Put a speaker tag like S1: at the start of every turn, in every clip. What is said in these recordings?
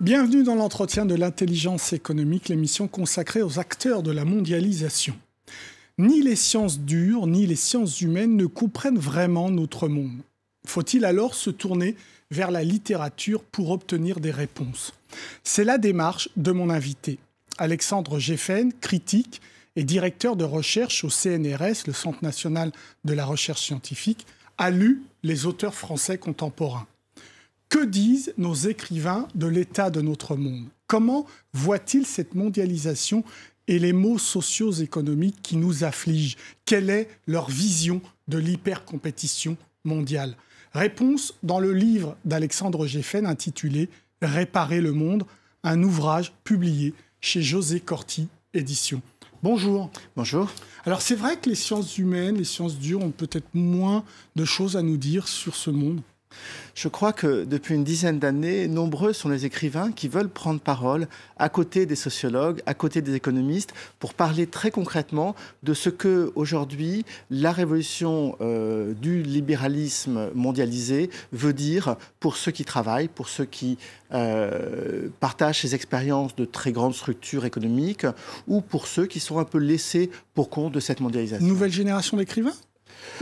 S1: Bienvenue dans l'entretien de l'intelligence économique, l'émission consacrée aux acteurs de la mondialisation. Ni les sciences dures, ni les sciences humaines ne comprennent vraiment notre monde. Faut-il alors se tourner vers la littérature pour obtenir des réponses C'est la démarche de mon invité, Alexandre Geffen, critique et directeur de recherche au CNRS, le Centre national de la recherche scientifique, a lu les auteurs français contemporains. Que disent nos écrivains de l'état de notre monde Comment voient-ils cette mondialisation et les maux socio-économiques qui nous affligent Quelle est leur vision de l'hypercompétition mondiale Réponse dans le livre d'Alexandre Geffen intitulé Réparer le monde, un ouvrage publié chez José Corti Édition. Bonjour. Bonjour. Alors c'est vrai que les sciences humaines, les sciences dures ont peut-être moins de choses à nous dire sur ce monde. Je crois que depuis une dizaine d'années, nombreux sont les écrivains qui veulent prendre
S2: parole à côté des sociologues, à côté des économistes, pour parler très concrètement de ce que aujourd'hui la révolution euh, du libéralisme mondialisé veut dire pour ceux qui travaillent, pour ceux qui euh, partagent ces expériences de très grandes structures économiques, ou pour ceux qui sont un peu laissés pour compte de cette mondialisation. Nouvelle génération d'écrivains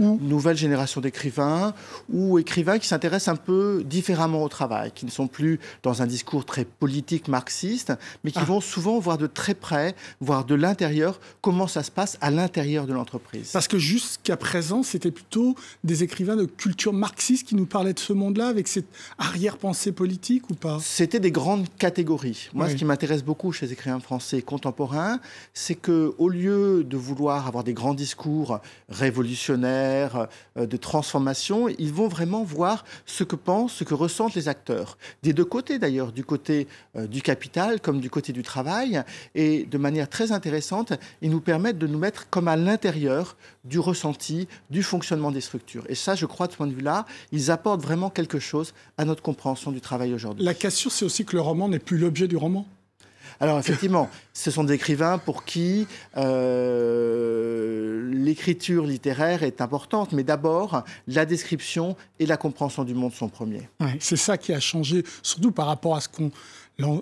S2: ou mm. nouvelle génération d'écrivains, ou écrivains qui s'intéressent un peu différemment au travail, qui ne sont plus dans un discours très politique marxiste, mais qui ah. vont souvent voir de très près, voir de l'intérieur, comment ça se passe à
S1: l'intérieur de l'entreprise. Parce que jusqu'à présent, c'était plutôt des écrivains de culture marxiste qui nous parlaient de ce monde-là, avec cette arrière-pensée politique ou pas C'était des grandes catégories.
S2: Moi, ce qui m'intéresse beaucoup chez les écrivains français contemporains, c'est que au lieu de vouloir avoir des grands discours révolutionnaires, euh, de transformation, ils vont vraiment voir ce que pensent, ce que ressentent les acteurs. Des deux côtés d'ailleurs, du côté euh, du capital comme du côté du travail. Et de manière très intéressante, ils nous permettent de nous mettre comme à l'intérieur du ressenti, du fonctionnement des structures. Et ça, je crois, de ce point de vue-là, ils apportent vraiment quelque chose à notre compréhension du travail aujourd'hui. La cassure,
S1: c'est aussi que le roman n'est plus l'objet du roman
S2: alors effectivement, ce sont des écrivains pour qui euh, l'écriture littéraire est importante, mais d'abord, la description et la compréhension du monde sont premiers.
S1: c'est ça qui a changé, surtout par rapport à ce qu'on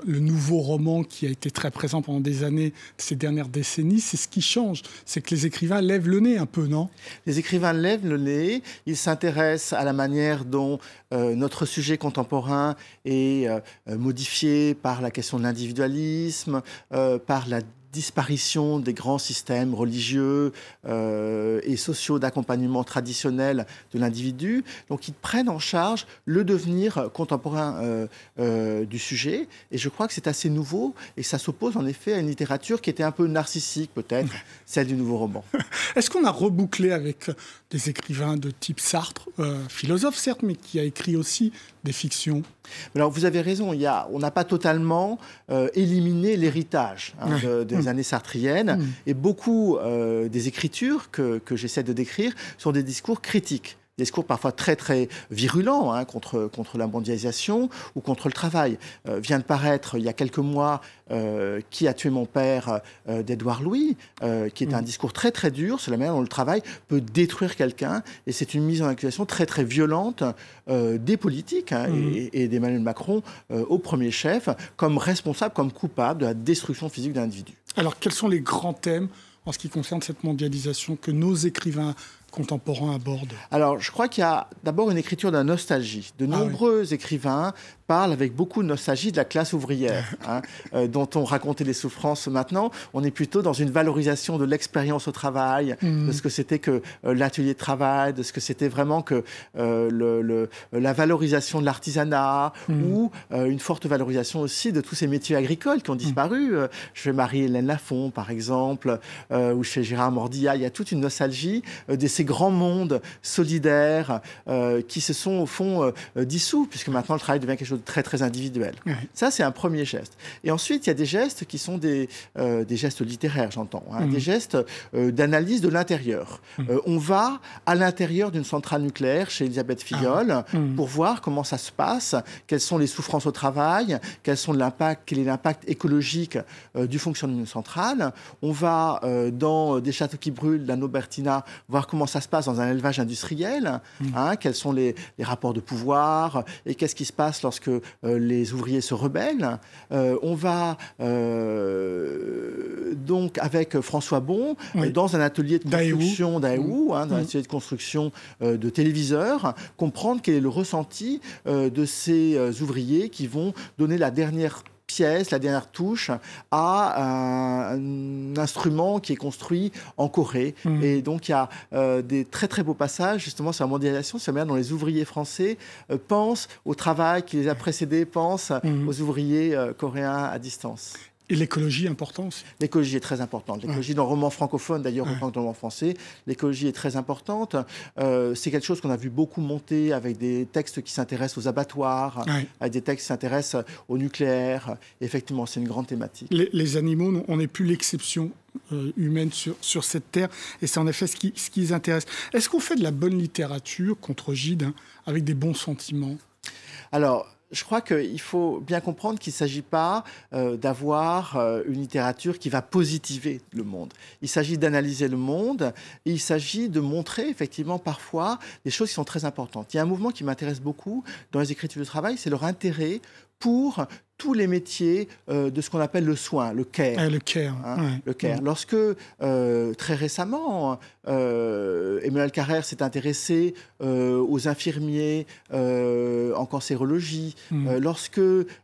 S1: le nouveau roman qui a été très présent pendant des années, ces dernières décennies, c'est ce qui change. C'est que les écrivains lèvent le nez un peu, non
S2: Les écrivains lèvent le nez, ils s'intéressent à la manière dont euh, notre sujet contemporain est euh, modifié par la question de l'individualisme, euh, par la disparition des grands systèmes religieux euh, et sociaux d'accompagnement traditionnel de l'individu. Donc ils prennent en charge le devenir contemporain euh, euh, du sujet. Et je crois que c'est assez nouveau et ça s'oppose en effet à une littérature qui était un peu narcissique peut-être, celle du nouveau
S1: roman. Est-ce qu'on a rebouclé avec des écrivains de type Sartre, philosophe certes, mais qui a écrit aussi fictions
S2: Alors vous avez raison, il y on n'a pas totalement euh, éliminé l'héritage hein, des mm. années sartriennes mm. et beaucoup euh, des écritures que j'essaie de décrire sont des discours critiques discours parfois très très virulents hein, contre, contre la mondialisation ou contre le travail. Euh, vient de paraître il y a quelques mois euh, Qui a tué mon père euh, d'Edouard Louis, qui est un mm. discours très très dur sur la manière dont le travail peut détruire quelqu'un. Et c'est une mise en accusation très très violente des politiques hein, mm. et, et d'Emmanuel Macron au premier chef comme responsable, comme coupable de la destruction physique d'un individu.
S1: Alors quels sont les grands thèmes en ce qui concerne cette mondialisation que nos écrivains Contemporain aborde.
S2: Alors, je crois qu'il y a d'abord une écriture de la nostalgie. De ah nombreux écrivains parlent avec beaucoup de nostalgie de la classe ouvrière, hein, euh, dont on racontait les souffrances maintenant. On est plutôt dans une valorisation de l'expérience au travail, mhm. de ce que c'était que euh, l'atelier de travail, de ce que c'était vraiment que euh, le, la valorisation de l'artisanat, mhm. ou une forte valorisation aussi de tous ces métiers agricoles qui ont disparu. Chez mhm. Marie-Hélène Lafont, par exemple, ou chez Gérard Mordilla, il y a toute une nostalgie des grands mondes solidaires euh, qui se sont au fond euh, euh, dissous, puisque maintenant le travail devient quelque chose de très très individuel. Ça, c'est un premier geste. Et ensuite, il y a des gestes qui sont des, des gestes littéraires, j'entends, hein, des mhm. gestes d'analyse de l'intérieur. Mhm. on va à l'intérieur d'une centrale nucléaire chez Elisabeth ah. Fillol mhm. pour voir comment ça se passe, quelles sont les souffrances au travail, quels sont l'impact, quel est l'impact écologique du fonctionnement d'une centrale. On va dans des châteaux qui brûlent, la Nobertina, voir comment ça se passe dans un élevage industriel, hein, mm. hein, quels sont les, rapports de pouvoir et qu'est-ce qui se passe lorsque euh, les ouvriers se rebellent. Euh, on va euh, donc avec François Bon dans un atelier de construction d'Aou, mm. hein, dans un mm. atelier de construction de téléviseurs, comprendre quel est le ressenti de ces ouvriers qui vont donner la dernière la dernière touche à un instrument qui est construit en Corée. Mmh. Et donc il y a euh, des très très beaux passages justement sur la mondialisation, sur la manière dont les ouvriers français euh, pensent au travail qui les a précédés, pensent mmh. aux ouvriers euh, coréens à distance. Et l'écologie importante L'écologie est très importante. L'écologie dans le roman francophone, d'ailleurs, dans le roman français, l'écologie est très importante. Euh, c'est quelque chose qu'on a vu beaucoup monter avec des textes qui s'intéressent aux abattoirs, à avec des textes qui s'intéressent au nucléaire. effectivement, c'est une grande thématique.
S1: Les, animaux, on n'est plus l'exception euh, humaine sur, cette terre. Et c'est en effet ce qui, ce les intéresse. Est-ce qu'on fait de la bonne littérature contre Gide hein, avec des bons sentiments
S2: alors, je crois qu'il faut bien comprendre qu'il ne s'agit pas euh, d'avoir euh, une littérature qui va positiver le monde. Il s'agit d'analyser le monde, et il s'agit de montrer effectivement parfois des choses qui sont très importantes. Il y a un mouvement qui m'intéresse beaucoup dans les écritures de travail, c'est leur intérêt pour tous les métiers euh, de ce qu'on appelle le soin, le care. le
S1: care. Hein, mm.
S2: Lorsque, euh, très récemment, euh, Emmanuel Carrère s'est intéressé euh, aux infirmiers en cancérologie, mm. lorsque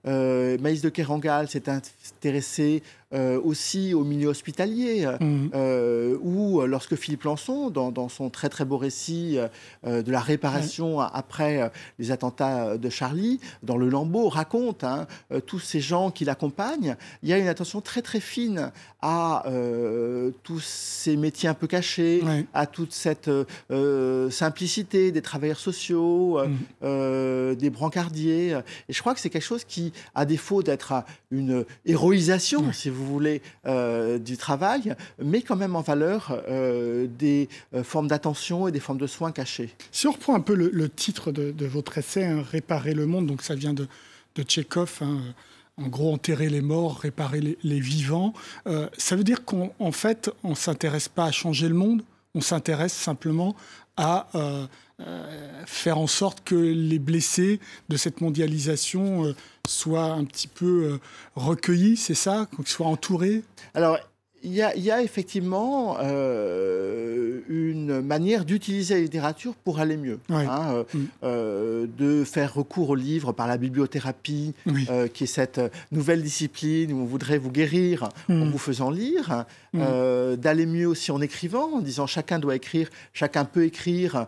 S2: Maïs de Kerangal s'est intéressée euh, aussi au milieu hospitalier, euh, mm. euh, où lorsque Philippe Lançon, dans, son très très beau récit de la réparation après les attentats de Charlie, dans le Lambeau, raconte hein, tous ces gens qui l'accompagnent, il y a une attention très très fine à tous ces métiers un peu cachés, à toute cette simplicité des travailleurs sociaux, mm. des brancardiers. Et je crois que c'est quelque chose qui, à défaut d'être une héroïsation, si vous vous voulez, euh, du travail, mais quand même en valeur euh, des euh, formes d'attention et des formes de soins cachés.
S1: Si on reprend un peu le, titre de, votre essai, hein, Réparer le monde, donc ça vient de, de Tchékov. Hein, en gros, enterrer les morts, réparer les, les vivants. ça veut dire qu'en fait, on ne s'intéresse pas à changer le monde, on s'intéresse simplement à euh, euh, faire en sorte que les blessés de cette mondialisation euh, soient un petit peu recueillis, c'est ça, qu'ils soient entourés il y, a, effectivement
S2: euh, une manière d'utiliser la littérature pour aller mieux, hein, euh, mm. euh, de faire recours aux livres par la bibliothérapie, qui est cette nouvelle discipline où on voudrait vous guérir en mm. vous faisant lire, hein, mm. d'aller mieux aussi en écrivant, en disant chacun doit écrire, chacun peut écrire,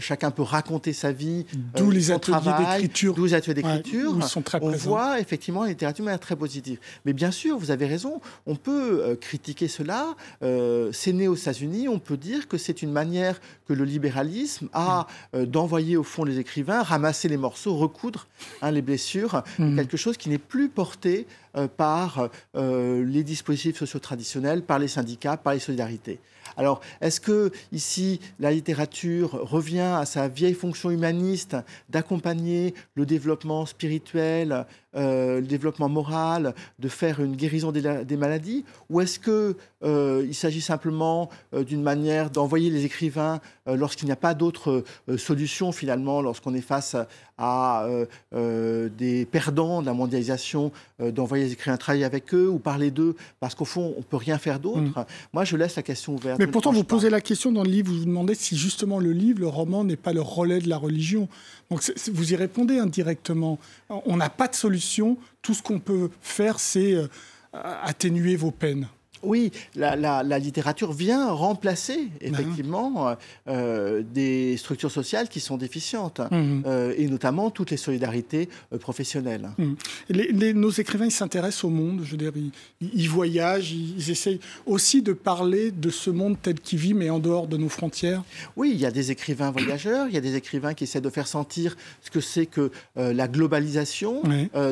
S2: chacun peut raconter sa vie,
S1: d'où les, ateliers d'écriture.
S2: D'où ateliers d'écriture. on présents. voit effectivement la littérature de manière très positive. Mais bien sûr, vous avez raison, on peut critiquer cela. Euh, c'est né aux États-Unis. On peut dire que c'est une manière que le libéralisme a hmm. euh, d'envoyer au fond les écrivains, ramasser les morceaux, recoudre hein, les blessures, hmm. quelque chose qui n'est plus porté euh, par les dispositifs sociaux traditionnels, par les syndicats, par les solidarités. Alors, est-ce que ici, la littérature revient à sa vieille fonction humaniste d'accompagner le développement spirituel, euh, le développement moral, de faire une guérison des, maladies Ou est-ce qu'il euh, s'agit simplement euh, d'une manière d'envoyer les écrivains lorsqu'il n'y a pas d'autre solution finalement, lorsqu'on est face à des perdants de la mondialisation, d'envoyer les écrivains travailler avec eux ou parler d'eux parce qu'au fond, on ne peut rien faire d'autre mmh. Moi, je laisse la question ouverte. Mais pourtant, vous
S1: posez la question dans le livre, vous vous demandez si justement le livre, le roman, n'est pas le relais de la religion. Donc vous y répondez indirectement. On n'a pas de solution. Tout ce qu'on peut faire, c'est euh, atténuer vos peines. Oui, la, littérature vient
S2: remplacer effectivement ah euh, des structures sociales qui sont déficientes, mmh. euh, et notamment toutes les solidarités euh, professionnelles.
S1: Mmh. nos écrivains s'intéressent au monde, je veux ils, voyagent, ils, essayent aussi de parler de ce monde tel qu'il vit, mais en dehors de nos frontières. Oui, il y a des écrivains voyageurs, il y a des écrivains qui essaient de faire sentir
S2: ce que c'est que la globalisation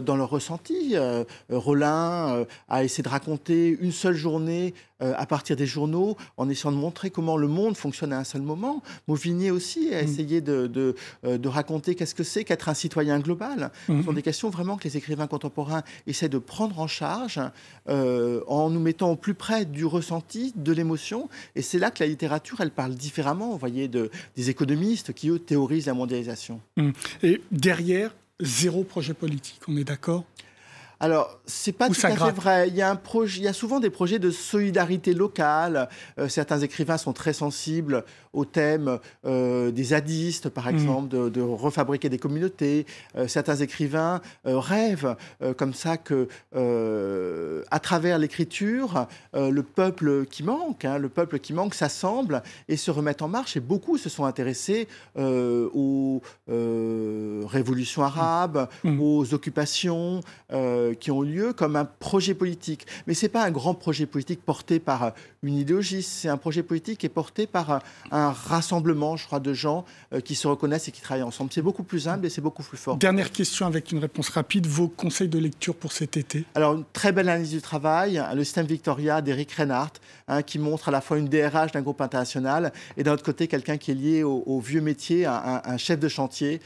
S2: dans leur ressenti. Rolin a essayé de raconter une seule journée on est euh, à partir des journaux, en essayant de montrer comment le monde fonctionne à un seul moment. Mauvigné aussi a mm. essayé euh, de, raconter qu'est-ce que c'est qu'être un citoyen global. Ce sont mm-hmm. des questions vraiment que les écrivains contemporains essaient de prendre en charge euh, en nous mettant au plus près du ressenti, de l'émotion. Et c'est là que la littérature, elle parle différemment, vous voyez, de, des économistes qui, eux, théorisent la mondialisation.
S1: Mm. Et derrière, zéro projet politique, on est d'accord alors, c'est pas
S2: tout à fait vrai. Il y, a souvent des projets de solidarité locale. Euh, certains écrivains sont très sensibles au thème euh, des zadistes, par mm. exemple, de, refabriquer des communautés. Euh, certains écrivains rêvent comme ça que, à travers l'écriture, le peuple qui manque, hein, le peuple qui manque s'assemble et se remet en marche. Et beaucoup se sont intéressés aux révolutions mm. arabes, mm. aux occupations. Euh, qui ont lieu comme un projet politique. Mais ce n'est pas un grand projet politique porté par euh, une idéologie, c'est un projet politique qui est porté par euh, un, rassemblement, je crois, de gens qui se reconnaissent et qui travaillent ensemble. C'est beaucoup
S1: plus humble et c'est beaucoup plus fort. Dernière question avec une réponse rapide, vos conseils de lecture pour cet été
S2: Alors, une très belle analyse du travail, hein, le système Victoria d'Eric Reinhardt, hein, qui montre à la fois une DRH d'un groupe international et d'un autre côté quelqu'un qui est lié au, vieux métier, un, chef de chantier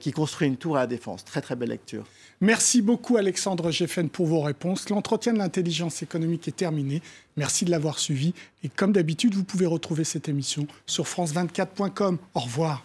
S2: qui construit une tour à la défense. Très très belle lecture.
S1: Merci beaucoup Alex. Alexandre Geffen pour vos réponses. L'entretien de l'intelligence économique est terminé. Merci de l'avoir suivi. Et comme d'habitude, vous pouvez retrouver cette émission sur France24.com. Au revoir.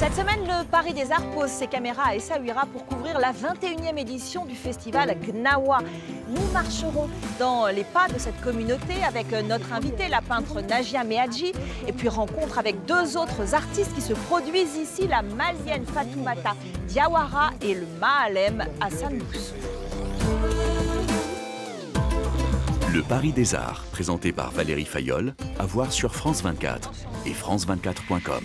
S3: Cette semaine, le Paris des Arts pose ses caméras à Essaouira pour couvrir la 21e édition du festival Gnawa. Nous marcherons dans les pas de cette communauté avec notre invitée, la peintre Najia Mehadji, et puis rencontre avec deux autres artistes qui se produisent ici, la malienne Fatoumata Diawara et le Mahalem Hassan Boussou.
S1: Le Paris des Arts, présenté par Valérie Fayolle,
S3: à voir sur France 24 et France24.com.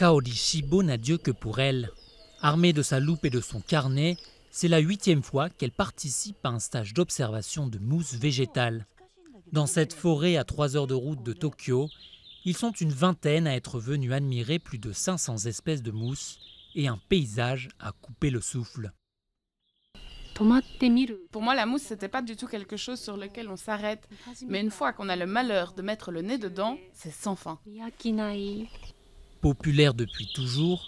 S3: Kaori Shibo n'a Dieu que pour elle. Armée de sa loupe et de son carnet, c'est la huitième fois qu'elle participe à un stage d'observation de mousse végétale. Dans cette forêt à 3 heures de route de Tokyo, ils sont une vingtaine à être venus admirer plus de 500 espèces de mousse et un paysage à couper le souffle. Pour moi, la mousse, n'était pas du tout quelque chose sur lequel on s'arrête. Mais une fois qu'on a le malheur de mettre le nez dedans, c'est sans fin. Populaire depuis toujours,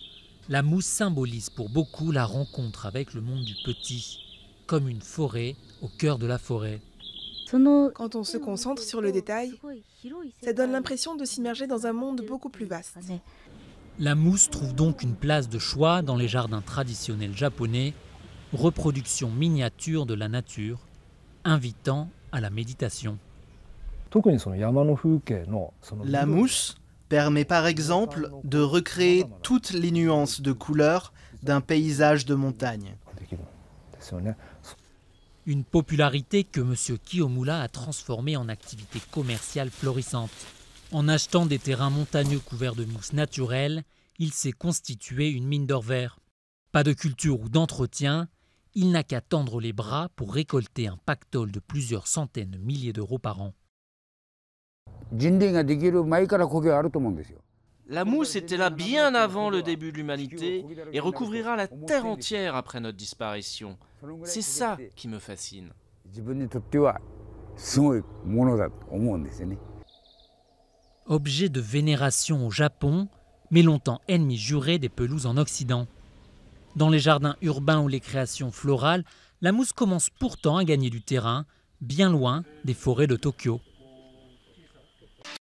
S3: la mousse symbolise pour beaucoup la rencontre avec le monde du petit, comme une forêt au cœur de la forêt. Quand on se concentre sur le détail, ça donne l'impression de s'immerger dans un monde beaucoup plus vaste. La mousse trouve donc une place de choix dans les jardins traditionnels japonais, reproduction miniature de la nature, invitant à la méditation. La
S2: mousse permet par exemple de recréer toutes les nuances de couleurs d'un paysage de montagne.
S3: Une popularité que M. Kiyomula a transformée en activité commerciale florissante. En achetant des terrains montagneux couverts de mousse naturelle, il s'est constitué une mine d'or vert. Pas de culture ou d'entretien, il n'a qu'à tendre les bras pour récolter un pactole de plusieurs centaines de milliers d'euros par an. La mousse était là bien avant le début de l'humanité et recouvrira la Terre entière après notre disparition. C'est ça qui me fascine. Objet de vénération au Japon, mais longtemps ennemi juré des pelouses en Occident. Dans les jardins urbains ou les créations florales, la mousse commence pourtant à gagner du terrain, bien loin des forêts de Tokyo.